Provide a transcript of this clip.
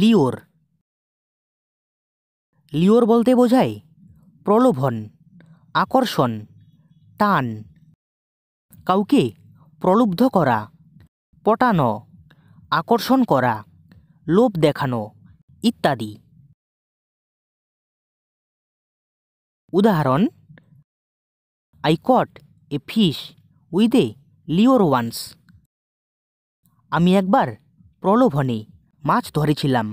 লিওর লিওর বলতে বোঝায় প্রলোভন আকর্ষণ টান কাউকে প্রলুব্ধ করা পটানো আকর্ষণ করা লোভ দেখানো ইত্যাদি উদাহরণ I caught a fish with a lure once আমি একবার প্রলোভনে মাছ ধরেছিলাম